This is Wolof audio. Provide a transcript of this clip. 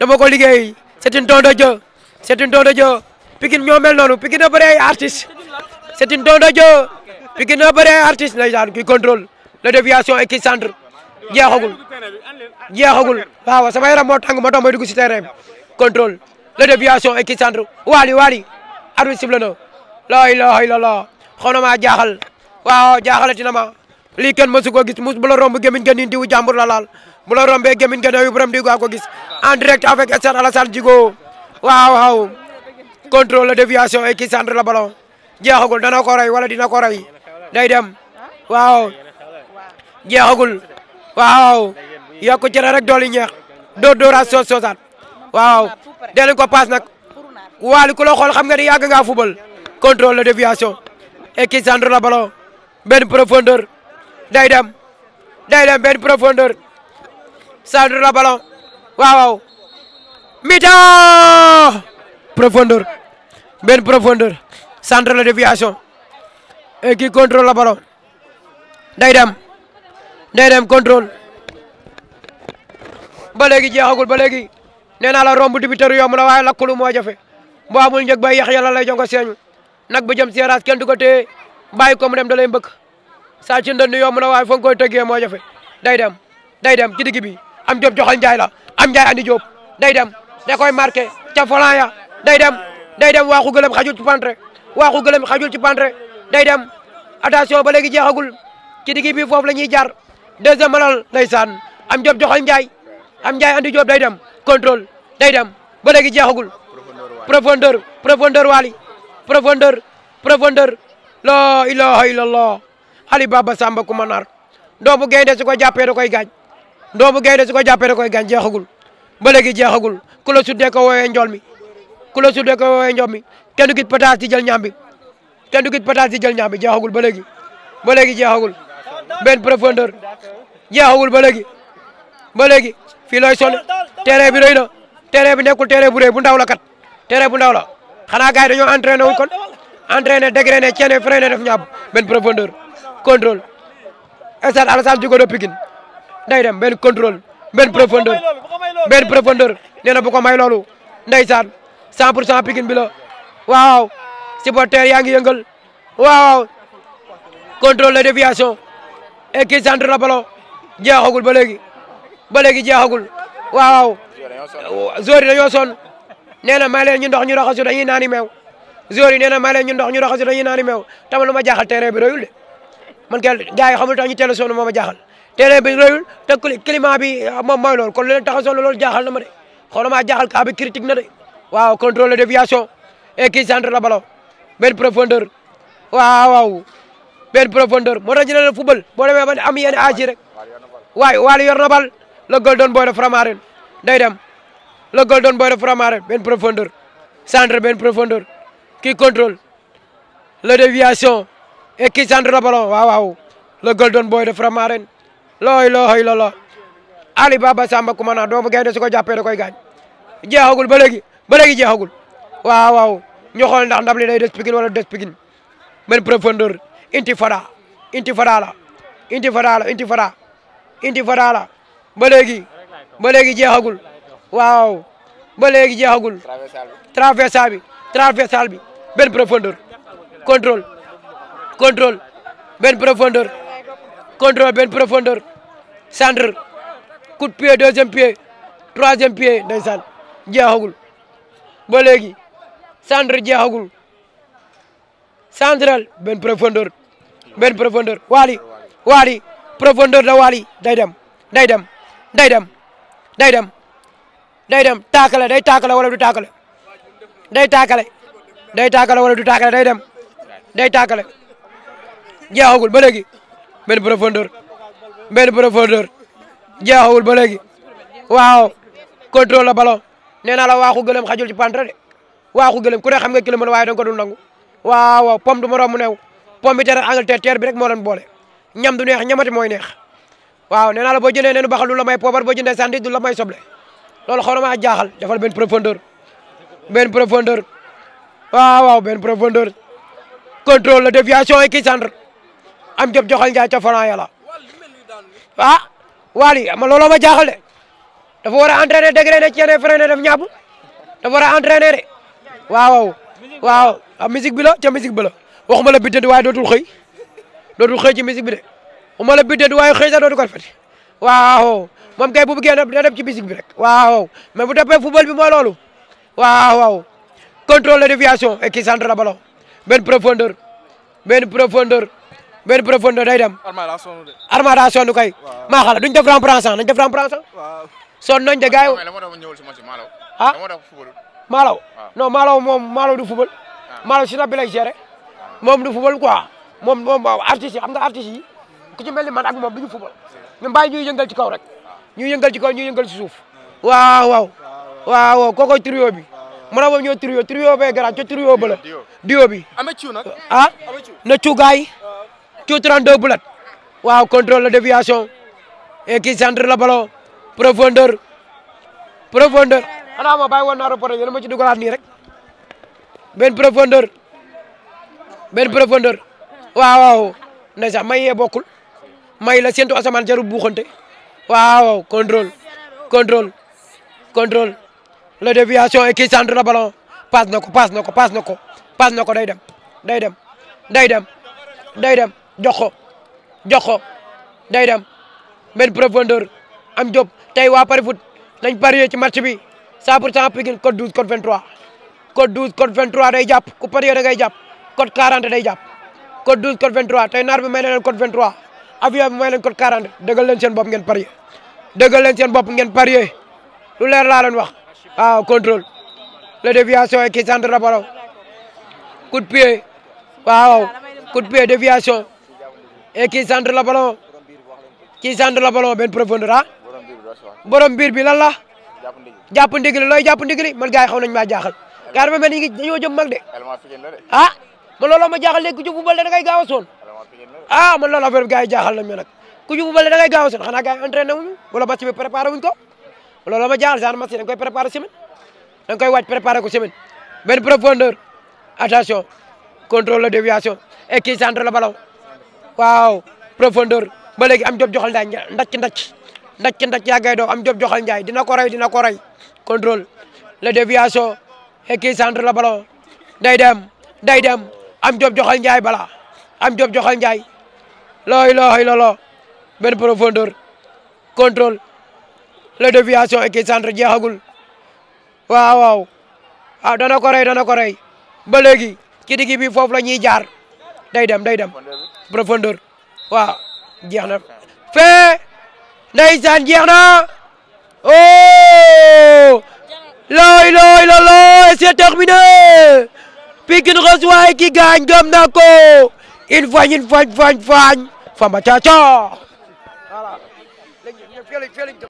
dama ko liggéey c'est une don de Dieu c'est une don de Dieu Pikine ñoo mel noonu Pikine na bëri ay artistes c'est une don de Dieu Pikine na bëri la déviation et kii waaw sama yaram moo tàng ma tax si terrain bi contrôle la déviation et kii centre waali waali arbitre na la ilaha illallah xaw na maa jaaxal waaw jaaxalati na ma lii kenn mësu ko romb gémmiñ nga nii diwu jàmbur la laal bu la rombee gémmiñ nga ne di ko gis en direct avec Esther Alassane Djigo waaw waaw contrôle la déviation et qui centre le ballon jeexagul dana ko wala dina ko rey day dem waaw jeexagul waaw yokku cere rek doli ñeex doo rasio sosan wow waaw delu ko paas nag waali ku la xool xam nga ni football contrôle la déviation et qui centre le ballon ben profondeur day dem day profondeur centre le ballon waaw waaw mita benn profondeur centre la déviation et qui contrôle la ballon day dem day dem contrôle ba léegi jeexagul ba léegi nee naa la romb dibiteru yomb la waaye lakkulu moo jafe boo amul njëg bay yax yàlla lay jongo seeñu nag bu jëm seeraas kenn du ko téye bàyyi ko dem da lay saa ci ndënd yomb na waaye fa nga koy tëggee moo jafe day dem day dem ci digg bi am jom joxal njaay la am njaay andi job, day dem da koy marqué ca volant ya day dem day dem waxu gëlëm xajul ci pantre waxu gëlëm xajul ci pantre day dem attention ba legi jeexagul ci digi bi foofu lañuy jaar deuxième malal ndaysan am job joxoy njaay am njaay andi job day dem contrôle day dem ba legi jeexagul profondeur profondeur wali profondeur profondeur la ilaha illallah ali baba samba do bu gende su ko jappé da koy gaaj doomu gaynde su ko jàppee da jeexagul ba léegi jeexagul ku la suddee ko woowee njool mi ku la suddee ko woowee njool mi kenn du gis pataas di jël ñaam bi kenn du gis pataas di jël ñaam bi jeexagul ba léegi ba léegi jeexagul benn profondeur jeexagul ba léegi ba léegi fii looy sonn terrain bi rëy na terrain bi nekkul terrain bu rëy bu ndaw la kat tere bu ndaw la xanaa gars yi dañoo entraîné wuñ kon entraîné dégrainé ceene freiné def ñaab benn profondeur contrôle stade Alassane Djigo de Pikine day dem benn contrôle benn profondeur benn profondeur nee na bu ko may loolu ndeysaan 100 pour cent Pikine bi la waaw supporter yaa ngi yëngal waaw contrôle de déviation et qui centre la ballon jeexagul ba léegi ba léegi jeexagul waaw joueurs yi dañoo sonn nee na may leen ñu ndox ñu raxasu dañuy naani meew joueurs yi nee na may leen ñu ndox ñu raxasu dañuy naani meew tamal lu ma jaaxal terrain bi rëyul de man kenn gars yi xamul tax ñu teel a moo ma jaaxal terrain bi rëyul te climat bi ah, moom mooy loolu kon lu leen tax loolu jaaxal na ma de xoolal maa jaaxal cas bi critique de waaw contrôle de déviation et qui centre la ballon benn profondeur waaw waaw benn profondeur moo tax ñu la football boo demee ba am yenn âge yi rek waaye waale yor na bal le golden boy de Framaren day dem le golden boy de Framaren benn profondeur centre benn profondeur qui contrôle la déviation et qui centre la ballon waaw waaw le golden looy looy loola Ali Baba Samba jeexagul ba léegi ba léegi jeexagul waaw waaw ñu ndax ndam li day des Pikine wala des Pikine benn profondeur intifada intifada la intifada la intifada jeexagul waaw ba jeexagul traversal bi traversal bi benn profondeur contrôle contrôle benn profondeur contrôle benn profondeur centre coup de pied deuxième pied troisième pied ndeysaan jeexagul ba léegi centre jeexagul central benn profondeur benn profondeur waali waali profondeur la waali day dem day dem day dem day dem day dem taakale day taakale wala du taakale day taakale day taakale wala du taakale day dem day taakale jeexagul ba léegi Ben profondeur ben profondeur jeexawul ba wow, waaw contrôle la ballon nee naa la waaxu gëlëm xajul ci pantre de waaxu gëlëm ku ne xam nga kilo ko dul waaw pom du ma romb pom bi teral Angleterre terre bi rek nyam dunia boole ñam du neex ñamati mooy neex waaw nee la boo jëndee neenu baxal du la may poobar boo jëndee sandi du la may soble loolu xaw na maa jaaxal defal benn profondeur ben profondeur waaw waaw benn profondeur contrôle la centre am job joxal njaay ca Franc yàlla ah waali ma looloo ma jaaxal de dafa war a entraîner degré ne ceene freiné def ñàbb dafa war a entraîner de waaw waaw a ah, musique bi la ca musique bi la waxuma la bidde di waaye dootul xëy dootul xëy ci musique bi de waxuma la bidde di waaye xëy sax dootu ko fati waaw moom kay bu bëggee na dem ci musique bi rek waaw mais bu toppee football bi mooy loolu waaw contrôle de déviation et qui centre le ballon benn profondeur benn profondeur day dem. armada sonn de. armada sonn kay. maa xala duñ def remplaçant nañ def remplaçant. waaw sonn nañ de gars yi. ah Malaw. non Malaw moom du fubal. Ah. Malaw si na bi ah. moom du fubal quoi moom moom artistes yi xam nga artistes yi ku ci mel ni man ak moom du ñu fubal ñun bàyyi ñuy yëngal ci kaw rek ah. ñuy yëngal ci kaw ñuy yëngal ci suuf. waaw waaw waaw waaw kooku trio bi mën na moom ñoo trio trio bee garaan ca trio ba la. dio bi. ah na cugaay. tout 32 bulat waaw contrôle la déviation et centre la ballon profondeur profondeur xanaa ma bàyyi woon naa reporté yéen ma ci dugalaat nii rek benn profondeur benn profondeur waaw waaw ndeysaan may yee bokkul may la séntu asamaan jarul buuxante waaw contrôle contrôle contrôle la déviation et centre la ballon passe na ko passe na ko passe na ko passe na ko day dem day dem day dem day dem jox ko jox ko day dem benn profondeur am job tey waa Pari Foot nañ parier ci match bi 100 pour cent Pikine code 12 code 23. code 12 code 23 day jàpp ku parier da ngay jàpp code 40 day jàpp code 12 code 23 tey naar bi may na leen code 23 avion bi may leen code 40 dëggal leen seen bopp ngeen parier dëggal leen seen bopp ngeen parier lu leer laa leen wax waaw ah, contrôle la déviation et qui centre rabaraw coup de pied waaw coup de pied et eh, kii centre la ballon kii centre la ballon benn profondeur ah borom biir bi lan la jàpp ndigli looy jàpp ndigli man gaay yi xaw nañu maa jaaxal gars ma dafa mel ni dañoo jëm de ah man looloo ma jaaxal léegi ku ci football da ngay gaaw a sonn ah man loolu affaire bi gars yi jaaxal nañ ma nag ku ci football da ngay gaaw a sonn xanaa gars yi entraîné wuñu wala match bi préparé wuñ ko looloo ma jaaxal genre match yi da nga koy préparé semaine da koy waaj préparé ko semaine benn profondeur attention contrôle eh, la déviation la ballon waaw profondeur ba léegi am job joxal ndaay ndacc ndacc ndacc ndacc yàggay doo am job joxal njaay dina ko rey dina ko rey contrôle la déviation ekii centre la ballon day dem day dem am job joxal njaay bala am job joxal njaay looy looy lolo benn profondeur contrôle la déviation ekii centre jeexagul waaw waaw waaw ah, dana ko rey dana ko rey ba léegi ci bi foofu la ñuy jaar day dem day dem profondeur na fee ndeysaan jeex na oh looy looy looy c'est terminé Pikine reçoit ki gaañ gëm ko une fois une fois une fois une fois Caca